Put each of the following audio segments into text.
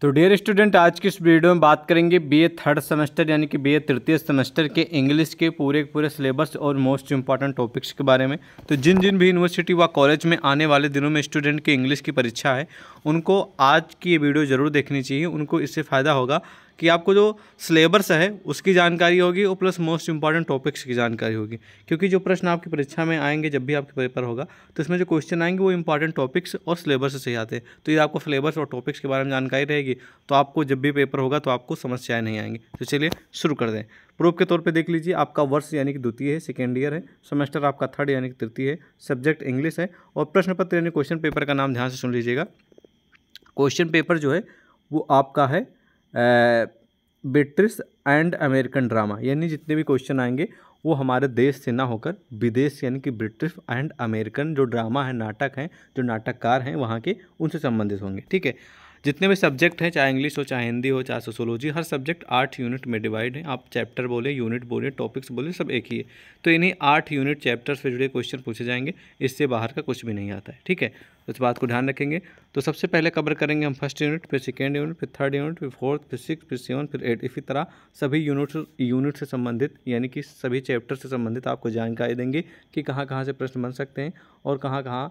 तो dear student आज की इस वीडियो में बात करेंगे बीए थर्ड सेमेस्टर यानी कि बीए तृतीय सेमेस्टर के इंग्लिश के पूरे पूरे सिलेबस और मोस्ट इंपॉर्टेंट टॉपिक्स के बारे में तो जिन जिन भी यूनिवर्सिटी व कॉलेज में आने वाले दिनों में स्टूडेंट की इंग्लिश की परीक्षा है उनको आज की ये वीडियो ज़रूर देखनी चाहिए उनको इससे फ़ायदा होगा कि आपको जो सिलेबस है उसकी जानकारी होगी और प्लस मोस्ट इंपॉर्टेंट टॉपिक्स की जानकारी होगी क्योंकि जो प्रश्न आपकी परीक्षा में आएंगे जब भी आपके पेपर होगा तो इसमें जो क्वेश्चन आएंगे वो इंपॉर्टेंट टॉपिक्स और सिलेबस से ही आते हैं तो ये आपको सिलेबस और टॉपिक्स के बारे में जानकारी रहेगी तो आपको जब भी पेपर होगा तो आपको समस्याएँ नहीं आएंगी तो चलिए शुरू कर दें प्रूफ के तौर पर देख लीजिए आपका वर्ष यानी कि द्वितीय है सेकेंड ईयर है सेमेस्टर आपका थर्ड यानी कि तृतीय है सब्जेक्ट इंग्लिश है और प्रश्न पत्र यानी क्वेश्चन पेपर का नाम ध्यान से सुन लीजिएगा क्वेश्चन पेपर जो है वो आपका है ब्रिटिश एंड अमेरिकन ड्रामा यानी जितने भी क्वेश्चन आएंगे वो हमारे देश से ना होकर विदेश यानी कि ब्रिटिश एंड अमेरिकन जो ड्रामा है नाटक हैं जो नाटककार हैं वहाँ के उनसे संबंधित होंगे ठीक है जितने भी सब्जेक्ट हैं चाहे इंग्लिश हो चाहे हिंदी हो चाहे सोशोलॉजी हर सब्जेक्ट आठ यूनिट में डिवाइड है आप चैप्टर बोले यूनिट बोले टॉपिक्स बोले सब एक ही है तो इन्हीं आठ यूनिट चैप्टर से जुड़े क्वेश्चन पूछे जाएंगे इससे बाहर का कुछ भी नहीं आता है ठीक है इस बात को ध्यान रखेंगे तो सबसे पहले कवर करेंगे हम फर्स्ट यूनिट फिर सेकेंड यूनिट फिर थर्ड यूनिट फिर फोर्थ फिर सिक्स फिर सेवन फिर एट इसी तरह सभी यूनिट यूनिट से संबंधित यानी कि सभी चैप्टर से संबंधित आपको जानकारी देंगे कि कहाँ कहाँ से प्रश्न बन सकते हैं और कहाँ कहाँ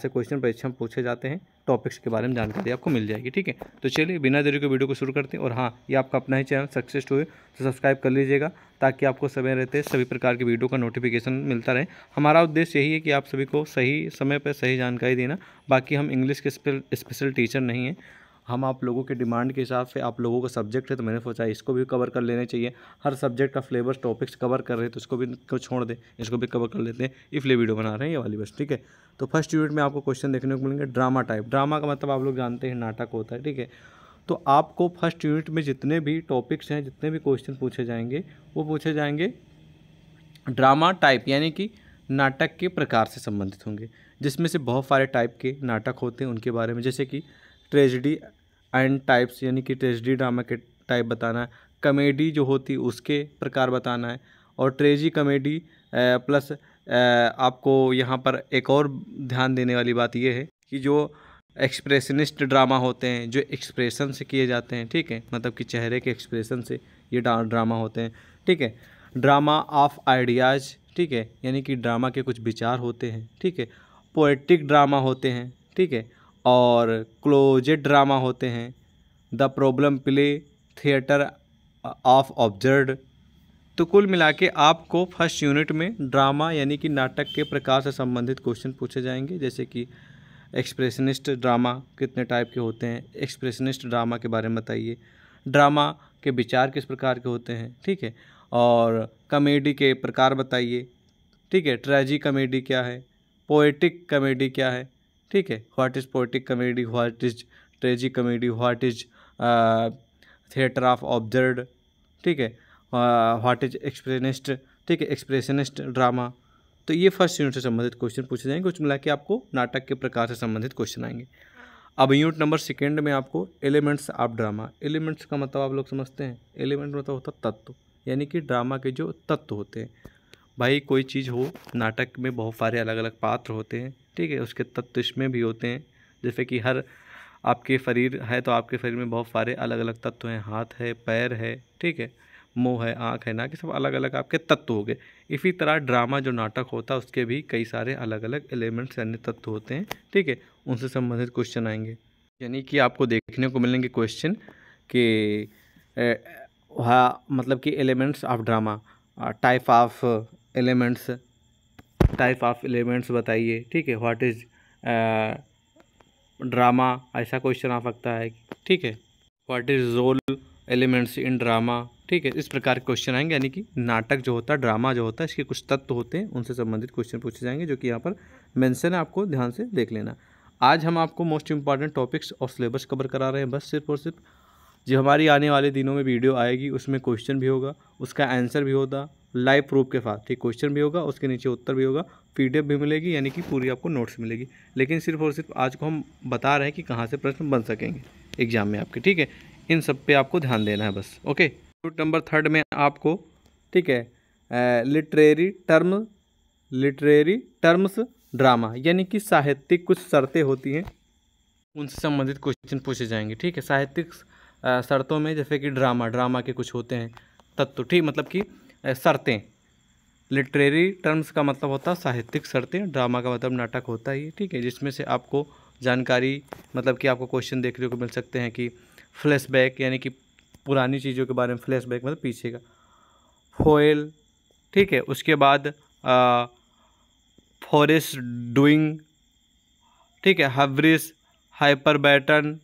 से क्वेश्चन परीक्षा में पूछे जाते हैं टॉपिक्स के बारे में जानकारी आपको मिल जाएगी ठीक है तो चलिए बिना देरी के वीडियो को शुरू करते हैं और हाँ ये आपका अपना ही चैनल सक्सेस हुए तो सब्सक्राइब कर लीजिएगा ताकि आपको समय रहते सभी प्रकार के वीडियो का नोटिफिकेशन मिलता रहे हमारा उद्देश्य यही है कि आप सभी को सही समय पर सही जानकारी देना बाकी हम इंग्लिश के स्पेशल टीचर नहीं हैं हम आप लोगों के डिमांड के हिसाब से आप लोगों का सब्जेक्ट है तो मैंने सोचा इसको भी कवर कर लेना चाहिए हर सब्जेक्ट का फ्लेवर टॉपिक्स कवर कर रहे हैं तो इसको भी को छोड़ दें इसको भी कवर कर लेते हैं इसलिए वीडियो बना रहे हैं ये वाली बस ठीक है तो फर्स्ट यूनिट में आपको क्वेश्चन देखने को मिलेंगे ड्रामा टाइप ड्रामा का मतलब आप लोग जानते हैं नाटक होता है ठीक है तो आपको फर्स्ट यूनिट में जितने भी टॉपिक्स हैं जितने भी क्वेश्चन पूछे जाएंगे वो पूछे जाएंगे ड्रामा टाइप यानी कि नाटक के प्रकार से संबंधित होंगे जिसमें से बहुत सारे टाइप के नाटक होते हैं उनके बारे में जैसे कि ट्रेजिडी एंड टाइप्स यानी कि ट्रेजडी ड्रामा के टाइप बताना है कमेडी जो होती उसके प्रकार बताना है और ट्रेजी कमेडी प्लस आपको यहाँ पर एक और ध्यान देने वाली बात यह है कि जो एक्सप्रेशनिस्ट ड्रामा होते हैं जो एक्सप्रेशन से किए जाते हैं ठीक है मतलब कि चेहरे के एक्सप्रेशन से ये ड्रामा होते हैं ठीक है ड्रामा ऑफ आइडियाज़ ठीक है यानी कि ड्रामा के कुछ विचार होते हैं ठीक है पोएटिक ड्रामा होते हैं ठीक है और क्लोजेड ड्रामा होते हैं the problem play theatre of absurd तो कुल मिला के आपको फर्स्ट यूनिट में ड्रामा यानी कि नाटक के प्रकार से संबंधित क्वेश्चन पूछे जाएंगे जैसे कि एक्सप्रेशनिस्ट ड्रामा कितने टाइप के होते हैं एक्सप्रेशनिस्ट ड्रामा के बारे में बताइए ड्रामा के विचार किस प्रकार के होते हैं ठीक है और कमेडी के प्रकार बताइए ठीक है ट्रेजी कमेडी क्या है पोएटिक कमेडी क्या है ठीक है what is poetic comedy what is tragic comedy what is theatre of absurd ठीक है व्हाट इज एक्सप्रेशनिस्ट ठीक है एक्सप्रेशनिस्ट ड्रामा तो ये फर्स्ट यूनिट से संबंधित क्वेश्चन पूछे जाएंगे कुछ मिला के आपको नाटक के प्रकार से संबंधित क्वेश्चन आएंगे अब यूनिट नंबर सेकेंड में आपको एलिमेंट्स ऑफ ड्रामा एलिमेंट्स का मतलब आप लोग समझते हैं एलिमेंट मतलब होता तत्व यानी कि ड्रामा के जो तत्व होते हैं भाई कोई चीज़ हो नाटक में बहुत सारे अलग अलग पात्र होते हैं ठीक है उसके तत्व इसमें भी होते हैं जैसे कि हर आपके शरीर है तो आपके शरीर में बहुत सारे अलग अलग तत्व हैं हाथ है पैर है ठीक है मुँह है आँख है ना कि सब अलग अलग आपके तत्व हो गए इसी तरह ड्रामा जो नाटक होता है उसके भी कई सारे अलग अलग एलिमेंट्स यानी तत्व होते हैं ठीक है उनसे संबंधित क्वेश्चन आएंगे यानी कि आपको देखने को मिलेंगे क्वेश्चन कि हाँ मतलब कि elements of drama type of elements type of elements बताइए ठीक है व्हाट इज़ ड्रामा ऐसा क्वेश्चन आ सकता है ठीक है what is role elements in drama ठीक है इस प्रकार के क्वेश्चन आएंगे यानी कि नाटक जो होता है ड्रामा जो होता है इसके कुछ तत्व होते हैं उनसे संबंधित क्वेश्चन पूछे जाएंगे जो कि यहाँ पर मेंशन है आपको ध्यान से देख लेना आज हम आपको मोस्ट इंपॉर्टेंट टॉपिक्स और सिलेबस कवर करा रहे हैं बस सिर्फ और सिर्फ जो हमारी आने वाले दिनों में वीडियो आएगी उसमें क्वेश्चन भी होगा उसका आंसर भी होगा लाइव प्रूफ के साथ ठीक क्वेश्चन भी होगा उसके नीचे उत्तर भी होगा पी भी मिलेगी यानी कि पूरी आपको नोट्स मिलेगी लेकिन सिर्फ और सिर्फ आज को हम बता रहे हैं कि कहाँ से प्रश्न बन सकेंगे एग्जाम में आपके ठीक है इन सब पे आपको ध्यान देना है बस ओके नंबर थर्ड में आपको ठीक है literary term literary terms drama यानी कि साहित्यिक कुछ शर्तें होती हैं उनसे संबंधित क्वेश्चन पूछे जाएंगे ठीक है साहित्यिक शर्तों में जैसे कि ड्रामा ड्रामा के कुछ होते हैं तत्व ठीक मतलब कि शर्तें लिटरेरी टर्म्स का मतलब होता है साहित्यिक शर्तें ड्रामा का मतलब नाटक होता ही ठीक है जिसमें से आपको जानकारी मतलब कि आपको क्वेश्चन देखने को मिल सकते हैं कि फ्लैशबैक यानी कि पुरानी चीज़ों के बारे में फ्लैशबैक मतलब पीछे का फोयल ठीक है उसके बाद फॉरेस्ट डूइंग ठीक है हवरिस हाइपर बैटन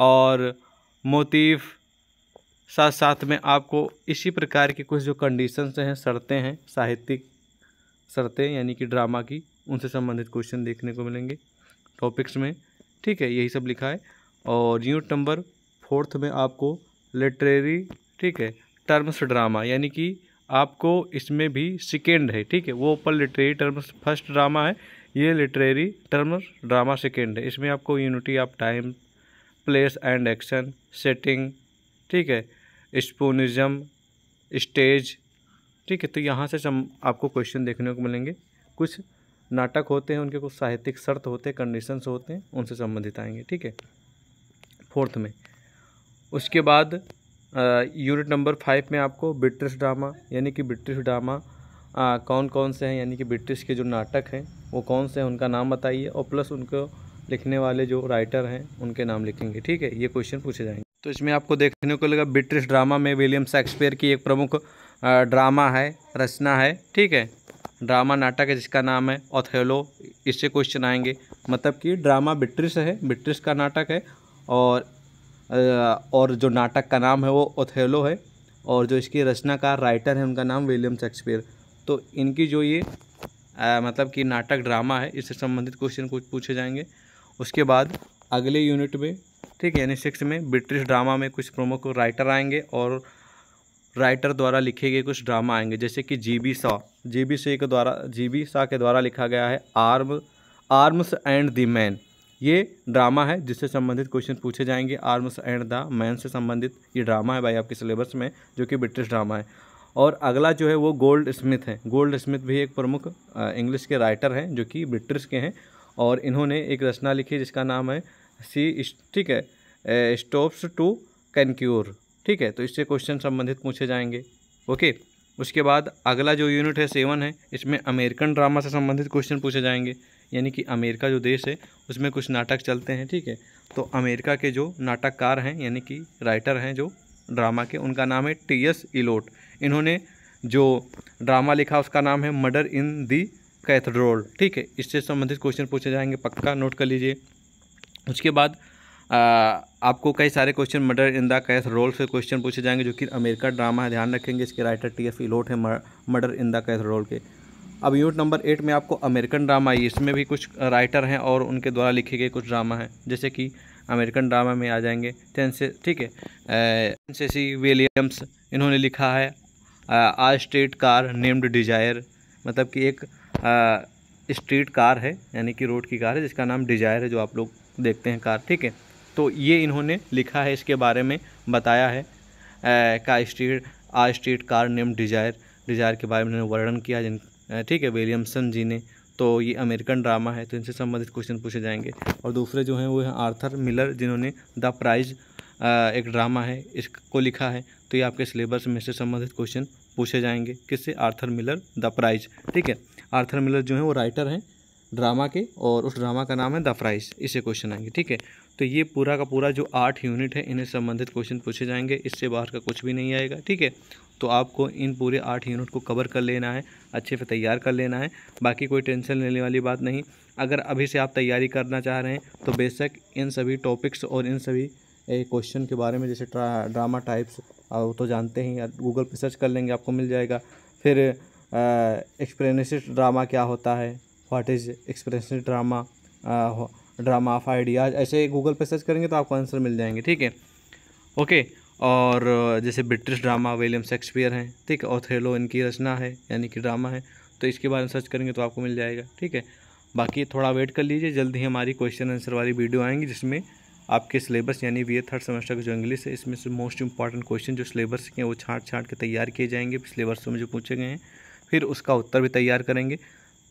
और मोतीफ़ साथ साथ में आपको इसी प्रकार की कुछ जो कंडीशंस हैं शर्तें हैं साहित्यिक शर्तें यानी कि ड्रामा की उनसे संबंधित क्वेश्चन देखने को मिलेंगे टॉपिक्स में ठीक है यही सब लिखा है और यूनिट नंबर फोर्थ में आपको लिटरेरी ठीक है टर्म्स ड्रामा यानी कि आपको इसमें भी सेकेंड है ठीक है वो ऊपर लिटरेरी टर्म्स फर्स्ट ड्रामा है ये लिटरेरी टर्म ड्रामा सेकेंड है इसमें आपको unity of time place and action setting ठीक है स्पोनिज्म स्टेज ठीक है तो यहाँ से आपको क्वेश्चन देखने को मिलेंगे कुछ नाटक होते हैं उनके कुछ साहित्यिक शर्त होते हैं कंडीशंस होते हैं उनसे संबंधित आएंगे ठीक है फोर्थ में उसके बाद यूनिट नंबर फाइव में आपको ब्रिटिश ड्रामा यानी कि ब्रिटिश ड्रामा कौन कौन से हैं यानी कि ब्रिटिश के जो नाटक हैं वो कौन से हैं उनका नाम बताइए और प्लस उनको लिखने वाले जो राइटर हैं उनके नाम लिखेंगे ठीक है ये क्वेश्चन पूछे जाएंगे तो इसमें आपको देखने को लगा ब्रिटिश ड्रामा में विलियम शेक्सपियर की एक प्रमुख ड्रामा है रचना है ठीक है ड्रामा नाटक है जिसका नाम है ओथेलो इससे क्वेश्चन आएंगे मतलब कि ड्रामा ब्रिटिश है ब्रिटिश का नाटक है और और जो नाटक का नाम है वो ओथेलो है और जो इसकी रचनाकार राइटर है उनका नाम विलियम शेक्सपियर तो इनकी जो ये आ, मतलब कि नाटक ड्रामा है इससे संबंधित क्वेश्चन कुछ पूछे जाएंगे उसके बाद अगले यूनिट में ठीक है यानी सिक्स में ब्रिटिश ड्रामा में कुछ प्रमुख राइटर आएंगे और राइटर द्वारा लिखे गए कुछ ड्रामा आएंगे जैसे कि G B Shaw G B Shaw के द्वारा जी बी शाह के द्वारा लिखा गया है arm arms and the man ये ड्रामा है जिससे संबंधित क्वेश्चन पूछे जाएंगे आर्म्स एंड द मैन से संबंधित ये ड्रामा है भाई आपके सिलेबस में जो कि ब्रिटिश ड्रामा है और अगला जो है वो गोल्ड स्मिथ है गोल्ड स्मिथ भी एक प्रमुख इंग्लिश के राइटर हैं जो कि ब्रिटिश के हैं और इन्होंने एक रचना लिखी जिसका नाम है सी ठीक है स्टॉप्स टू कैनक्योर ठीक है तो इससे क्वेश्चन संबंधित पूछे जाएंगे ओके उसके बाद अगला जो यूनिट है सेवन है इसमें अमेरिकन ड्रामा से संबंधित क्वेश्चन पूछे जाएंगे यानी कि अमेरिका जो देश है उसमें कुछ नाटक चलते हैं ठीक है तो अमेरिका के जो नाटककार हैं यानी कि राइटर हैं जो ड्रामा के उनका नाम है टी एस इलोट इन्होंने जो ड्रामा लिखा उसका नाम है मर्डर इन दी कैथड्रोल ठीक है इससे संबंधित क्वेश्चन पूछे जाएंगे पक्का नोट कर लीजिए उसके बाद आ, आपको कई सारे question murder in the cathedral से क्वेश्चन पूछे जाएंगे जो कि अमेरिका ड्रामा है ध्यान रखेंगे इसके राइटर टी एफ इलोट है murder in the cathedral के अब यूनिट नंबर एट में आपको अमेरिकन ड्रामा है इसमें भी कुछ राइटर हैं और उनके द्वारा लिखे गए कुछ ड्रामा हैं जैसे कि अमेरिकन ड्रामा में आ जाएंगे टेंसे ठीक है टेंसेसी विलियम्स इन्होंने लिखा है a streetcar named desire मतलब कि एक स्ट्रीट कार है यानी कि रोड की कार है जिसका नाम डिजायर है जो आप लोग देखते हैं कार ठीक है तो ये इन्होंने लिखा है इसके बारे में बताया है आ, का street uh streetcar name desire desire के बारे में इन्होंने वर्णन किया जिन ठीक है विलियमसन जी ने तो ये अमेरिकन ड्रामा है तो इनसे संबंधित क्वेश्चन पूछे जाएंगे और दूसरे जो हैं वो हैं आर्थर मिलर जिन्होंने द प्राइज एक ड्रामा है इसको लिखा है तो ये आपके सिलेबस में से संबंधित क्वेश्चन पूछे जाएंगे किससे आर्थर मिलर द प्राइज ठीक है आर्थर मिलर जो है वो राइटर हैं ड्रामा के और उस ड्रामा का नाम है द प्राइस इसे क्वेश्चन आएंगे ठीक है तो ये पूरा का पूरा जो आठ यूनिट है इन्हें संबंधित क्वेश्चन पूछे जाएंगे इससे बाहर का कुछ भी नहीं आएगा ठीक है तो आपको इन पूरे आठ यूनिट को कवर कर लेना है अच्छे से तैयार कर लेना है बाकी कोई टेंशन लेने वाली बात नहीं अगर अभी से आप तैयारी करना चाह रहे हैं तो बेशक इन सभी टॉपिक्स और इन सभी क्वेश्चन के बारे में जैसे ड्रामा टाइप्स वो तो जानते ही गूगल पर सर्च कर लेंगे आपको मिल जाएगा फिर एक्सप्लेनेसिस ड्रामा क्या होता है what is expression drama drama of ideas ऐसे गूगल पर सर्च करेंगे तो आपको आंसर मिल जाएंगे ठीक है ओके और uh, जैसे ब्रिटिश ड्रामा विलियम शेक्सपियर हैं ठीक है ओथेलो इनकी रचना है यानी कि ड्रामा है तो इसके बारे में सर्च करेंगे तो आपको मिल जाएगा ठीक है बाकी थोड़ा वेट कर लीजिए जल्दी ही हमारी क्वेश्चन आंसर वाली वीडियो आएंगी जिसमें आपके सिलेबस यानी बी थर्ड सेमेस्टर का जो इंग्लिश है इसमें से मोस्ट इंपॉर्टेंट क्वेश्चन जो सिलेबस के हैं वो छाँट छाँट के तैयार किए जाएंगे पिछले वर्षों में जो पूछे गए हैं फिर उसका उत्तर भी तैयार करेंगे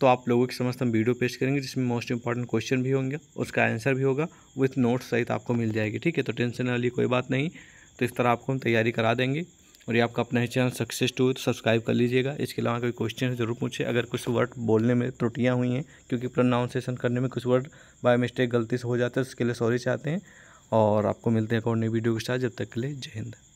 तो आप लोगों के समस्त हम वीडियो पेश करेंगे जिसमें मोस्ट इंपॉर्टेंट क्वेश्चन भी होंगे उसका आंसर भी होगा विथ नोट्स सहित आपको मिल जाएगी ठीक है तो टेंशन वाली कोई बात नहीं तो इस तरह आपको हम तैयारी करा देंगे और ये आपका अपना ही चैनल सक्सेस टू तो सब्सक्राइब कर लीजिएगा इसके अलावा कोई क्वेश्चन है ज़रूर पूछे अगर कुछ वर्ड बोलने में त्रुटियाँ हुई हैं क्योंकि प्रोनाउंसिएशन करने में कुछ वर्ड बाय मिस्टेक गलती से हो जाते हैं तो उसके लिए सॉरी चाहते हैं और आपको मिलते हैं एक और नई वीडियो के साथ जब तक के लिए जय हिंद